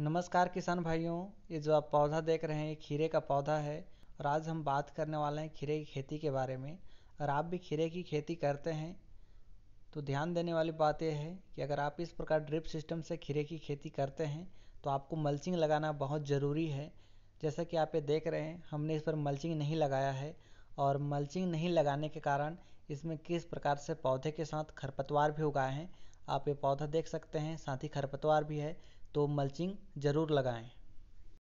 नमस्कार किसान भाइयों ये जो आप पौधा देख रहे हैं खीरे का पौधा है और आज हम बात करने वाले हैं खीरे की खेती के बारे में और आप भी खीरे की खेती करते हैं तो ध्यान देने वाली बात यह है कि अगर आप इस प्रकार ड्रिप सिस्टम से खीरे की खेती करते हैं तो आपको मल्चिंग लगाना बहुत ज़रूरी है जैसा कि आप ये देख रहे हैं हमने इस पर मल्चिंग नहीं लगाया है और मल्चिंग नहीं लगाने के कारण इसमें किस प्रकार से पौधे के साथ खरपतवार भी उगाए हैं आप ये पौधा देख सकते हैं साथ ही खरपतवार भी है तो मल्चिंग ज़रूर लगाएं